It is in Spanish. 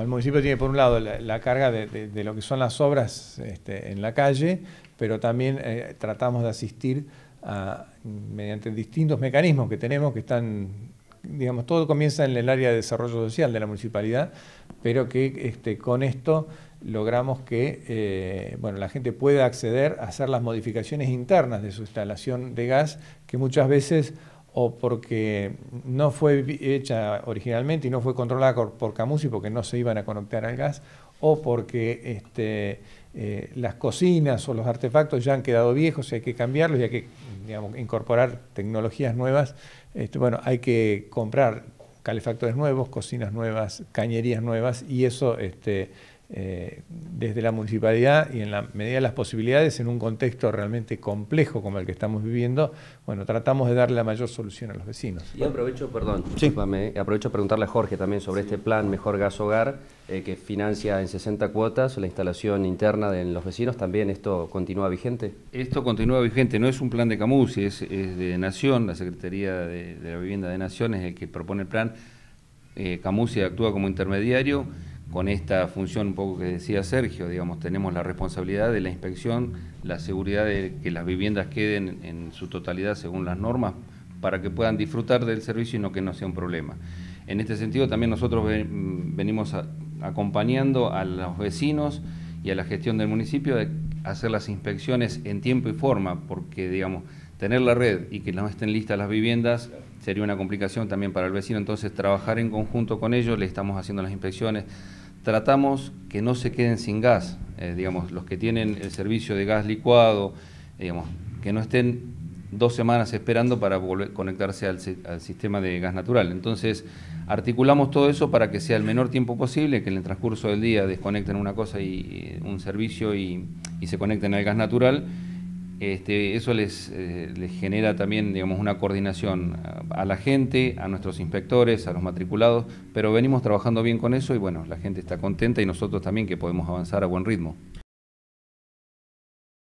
El municipio tiene por un lado la, carga de, lo que son las obras este, en la calle, pero también eh, tratamos de asistir a, mediante distintos mecanismos que tenemos que están, digamos, todo comienza en el área de desarrollo social de la municipalidad, pero que este, con esto logramos que eh, bueno, la gente pueda acceder a hacer las modificaciones internas de su instalación de gas, que muchas veces o porque no fue hecha originalmente y no fue controlada por Camusi porque no se iban a conectar al gas, o porque este, eh, las cocinas o los artefactos ya han quedado viejos y hay que cambiarlos y hay que incorporar tecnologías nuevas. Este, bueno, hay que comprar calefactores nuevos, cocinas nuevas, cañerías nuevas y eso este, eh, desde la municipalidad y en la medida de las posibilidades, en un contexto realmente complejo como el que estamos viviendo, bueno, tratamos de darle la mayor solución a los vecinos. Y aprovecho, perdón, eh, aprovecho a preguntarle a Jorge también sobre este plan Mejor Gas Hogar, eh, que financia en 60 cuotas la instalación interna de los vecinos, ¿también esto continúa vigente? Esto continúa vigente, no es un plan de Camus, es, de Nación, la Secretaría de, la Vivienda de Nación es el que propone el plan, eh, actúa como intermediario con esta función un poco que decía Sergio, digamos, tenemos la responsabilidad de la inspección, la seguridad de que las viviendas queden en su totalidad según las normas para que puedan disfrutar del servicio y no que no sea un problema. En este sentido también nosotros mm, venimos acompañando a los vecinos y a la gestión del municipio de hacer las inspecciones en tiempo y forma, porque, digamos, tener la red y que no estén listas las viviendas sería una complicación también para el vecino. Entonces, trabajar en conjunto con ellos, le estamos haciendo las inspecciones. Tratamos que no se queden sin gas, eh, digamos, los que tienen el servicio de gas licuado, eh, digamos, que no estén dos semanas esperando para volver, conectarse al, al, sistema de gas natural. Entonces, articulamos todo eso para que sea el menor tiempo posible, que en el transcurso del día desconecten una cosa y un servicio y y se conecten al gas natural, este, eso eh, les, genera también digamos, una coordinación a, a la gente, a nuestros inspectores, a los matriculados, pero venimos trabajando bien con eso y bueno, la gente está contenta y nosotros también que podemos avanzar a buen ritmo.